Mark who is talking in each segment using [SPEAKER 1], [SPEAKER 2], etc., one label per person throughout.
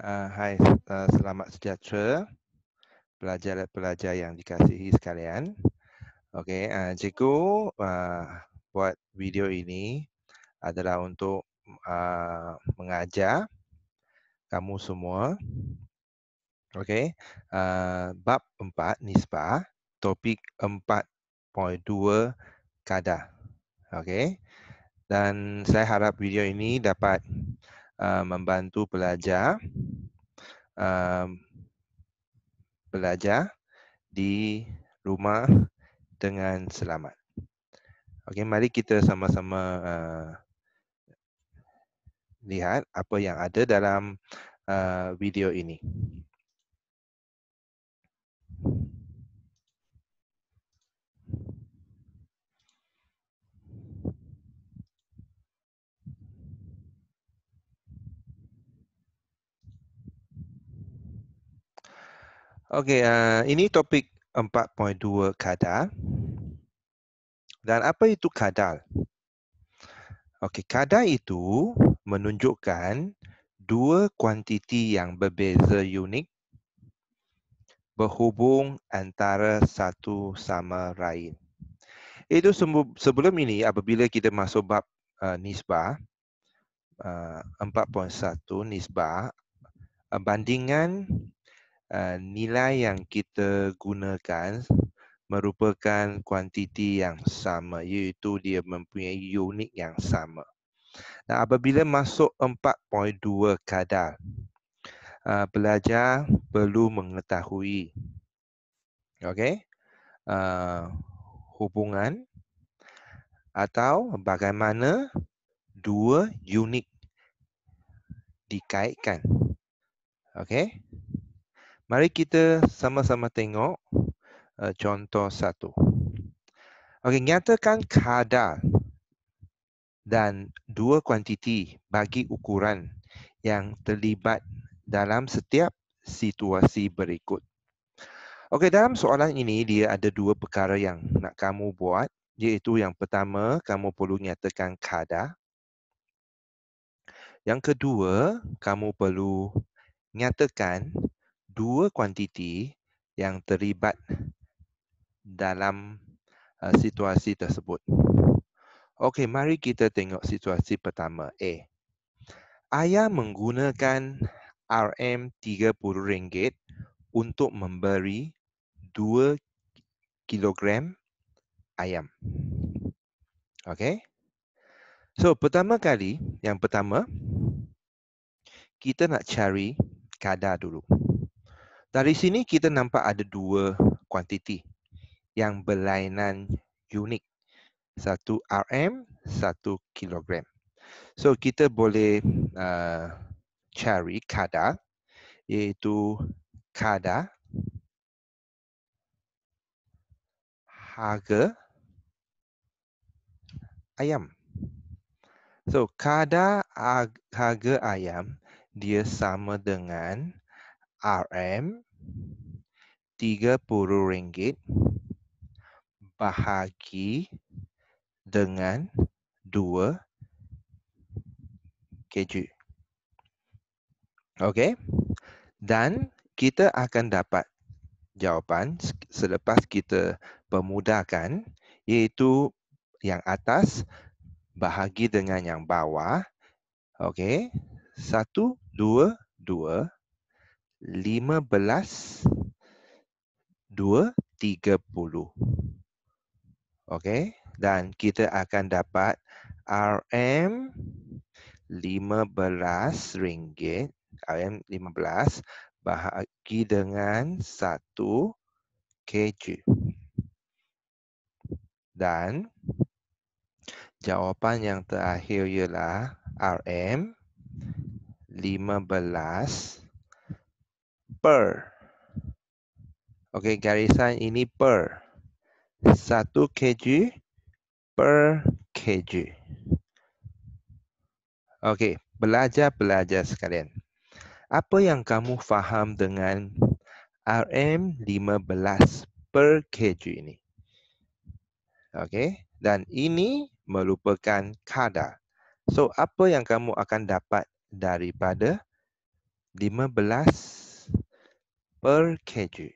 [SPEAKER 1] Uh, hai, uh, selamat sejahtera pelajar-pelajar yang dikasihi sekalian. Okey, uh, cikgu uh, buat video ini adalah untuk uh, mengajar kamu semua. Okey, uh, bab 4 nisbah, topik 4.2 kadar. Okey, dan saya harap video ini dapat Eh, membantu pelajar um, eh, belajar di rumah dengan selamat. Okey, mari kita sama-sama uh, lihat apa yang ada dalam uh, video ini. Thank you. Okey, uh, ini topik 4.2 kadar. Dan apa itu kadar? Okey, kadar itu menunjukkan dua kuantiti yang berbeza unik berhubung antara satu sama lain. Itu sebelum ini apabila kita masuk bab uh, nisbah uh, eh, 4.1 nisbah uh, bandingan uh, nilai yang kita gunakan merupakan kuantiti yang sama iaitu dia mempunyai unit yang sama. Nah, apabila masuk 4.2 kadar, uh, pelajar perlu mengetahui okay, uh, hubungan atau bagaimana dua unit dikaitkan. Okay. Mari kita sama-sama tengok uh, contoh satu. Okey, nyatakan kadar dan dua kuantiti bagi ukuran yang terlibat dalam setiap situasi berikut. Okey, dalam soalan ini dia ada dua perkara yang nak kamu buat, iaitu yang pertama kamu perlu nyatakan kadar. Yang kedua, kamu perlu nyatakan dua kuantiti yang terlibat dalam uh, situasi tersebut. Okey, mari kita tengok situasi pertama A. Ayah menggunakan RM30 untuk memberi 2 kilogram ayam. Okey. So, pertama kali, yang pertama, kita nak cari kadar dulu. Dari sini kita nampak ada dua kuantiti yang berlainan unik. Satu RM, satu kilogram. So kita boleh uh, cari kadar iaitu kadar harga ayam. So kadar harga ayam dia sama dengan RM rm ringgit bahagi dengan 2 kg. Okey. Dan kita akan dapat jawapan selepas kita pemudahkan iaitu yang atas bahagi dengan yang bawah. Okey. 1, 2, 2. 15.230. Okey, dan kita akan dapat RM 15 ringgit, RM 15 belas bahagi dengan satu kg. Dan jawapan yang terakhir ialah RM 15 per. Okey, garisan ini per. 1 kg per kg. Okey, belajar-belajar sekalian. Apa yang kamu faham dengan RM15 per kg ini? Okey, dan ini merupakan kadar. So, apa yang kamu akan dapat daripada 15 per keju.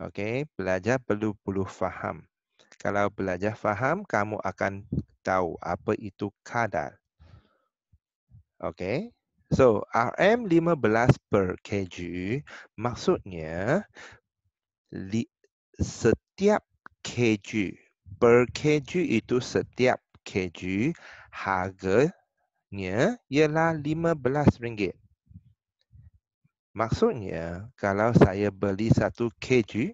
[SPEAKER 1] Okey, Pelajar perlu perlu faham. Kalau pelajar faham, kamu akan tahu apa itu kadar. Okey. So, RM15 per kg maksudnya li, setiap kg per kg itu setiap kg harganya ialah RM15. Maksudnya, kalau saya beli 1 kg,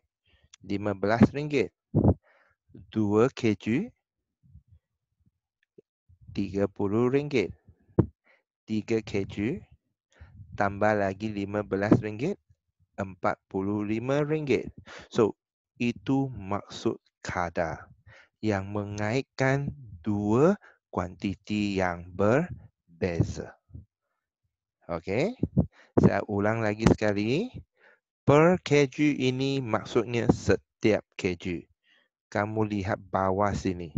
[SPEAKER 1] RM15. 2 kg, RM30. 3 kg, tambah lagi RM15, RM45. So, itu maksud kadar yang mengaitkan dua kuantiti yang berbeza. Okay. Saya ulang lagi sekali. Per kg ini maksudnya setiap kg. Kamu lihat bawah sini.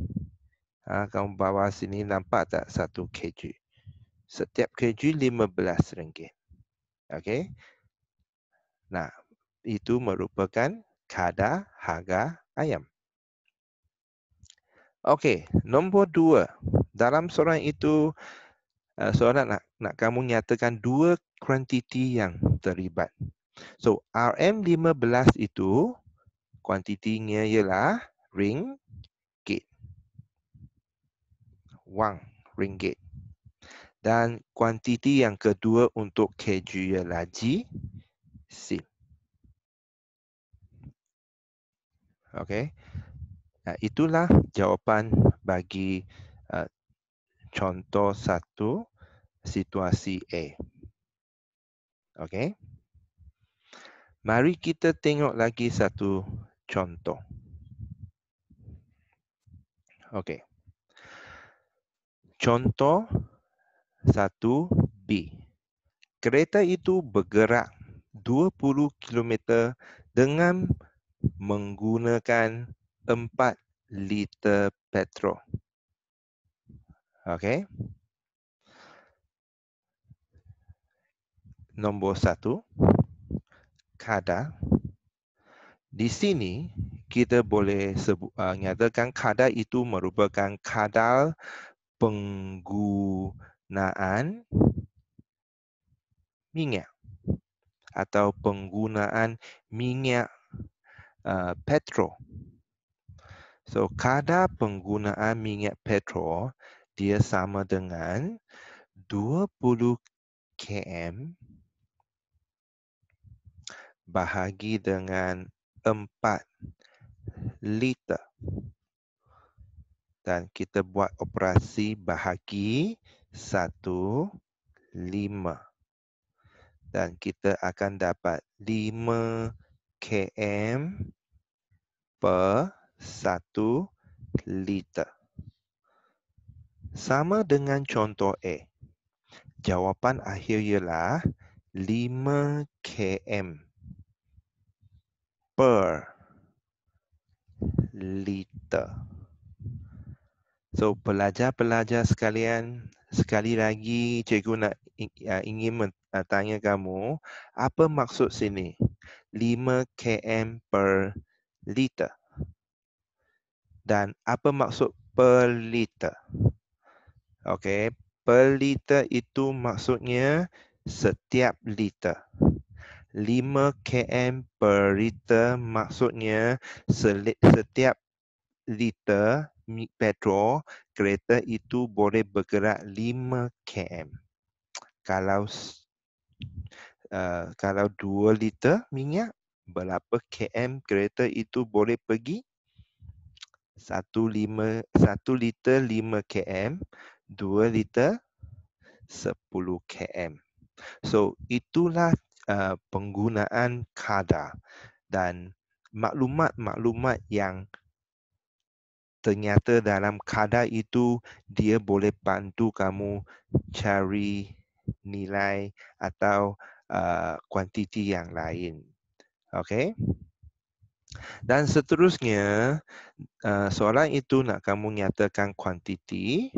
[SPEAKER 1] Ha, kamu bawah sini nampak tak satu kg. Setiap kg RM15. Okey. Nah, itu merupakan kadar harga ayam. Okey, nombor dua. Dalam soalan itu, eh, soalan nak, nak kamu nyatakan dua kuantiti yang terlibat. So RM15 itu kuantitinya ialah ringgit. Wang ringgit. Dan kuantiti yang kedua untuk keju ialah G sin. Okey. Nah, itulah jawapan bagi uh, contoh satu situasi A. Okay. Mari kita tengok lagi satu contoh. Okay. Contoh 1B. Kereta itu bergerak 20 km dengan menggunakan 4 liter petrol. Okay. nombor satu, kada Di sini, kita boleh uh, nyatakan kada itu merupakan kadar penggunaan minyak atau penggunaan minyak uh, petrol. So, kada penggunaan minyak petrol dia sama dengan 20 km bahagi dengan 4 liter. Dan kita buat operasi bahagi 1, 5. Dan kita akan dapat 5 km per 1 liter. Sama dengan contoh A. Jawapan akhir ialah 5 km per liter. So pelajar-pelajar sekalian, sekali lagi cikgu nak ya, ingin ya, tanya kamu, apa maksud sini? 5 km per liter. Dan apa maksud per liter? Okey, per liter itu maksudnya setiap liter. 5 km per liter maksudnya setiap liter petrol kereta itu boleh bergerak 5 km. Kalau uh, kalau 2 liter minyak, berapa km kereta itu boleh pergi? 1, 5, liter 5 km, 2 liter 10 km. So itulah Eh, penggunaan kada dan maklumat-maklumat yang ternyata dalam kada itu dia boleh bantu kamu cari nilai atau eh, kuantiti yang lain. Okey. Dan seterusnya, uh, soalan itu nak kamu nyatakan kuantiti.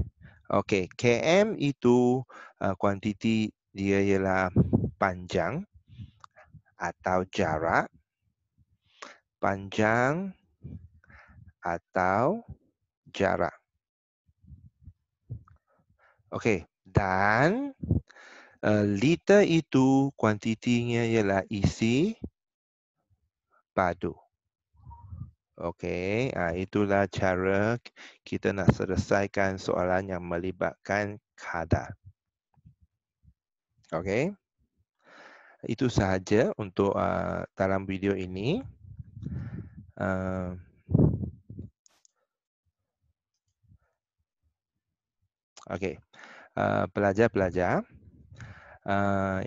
[SPEAKER 1] Okey, KM itu kuantiti dia ialah panjang atau jarak, panjang atau jarak. Okey, dan uh, liter itu kuantitinya ialah isi padu. Okey, uh, ha, itulah cara kita nak selesaikan soalan yang melibatkan kadar. Okey itu sahaja untuk uh, dalam video ini. Uh, ah, Okey, ah, pelajar-pelajar, uh,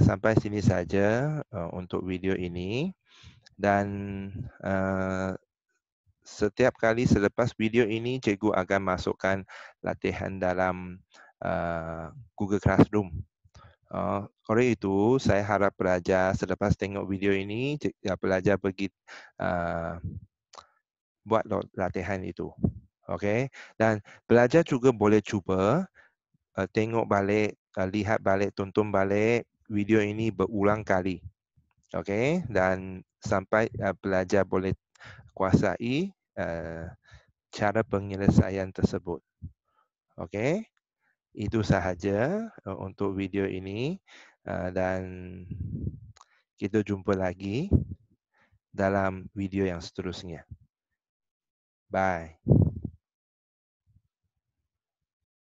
[SPEAKER 1] sampai sini saja uh, untuk video ini dan uh, setiap kali selepas video ini, cikgu akan masukkan latihan dalam uh, Google Classroom. Uh, oleh itu, saya harap pelajar selepas tengok video ini, pelajar eh, pergi uh, buat latihan itu. Okay? Dan pelajar juga boleh cuba uh, tengok balik, uh, lihat balik, tonton balik video ini berulang kali. Okay? Dan sampai uh, pelajar boleh kuasai uh, cara penyelesaian tersebut. Okay? itu sahaja eh, untuk video ini eh, dan kita jumpa lagi dalam video yang seterusnya. Bye.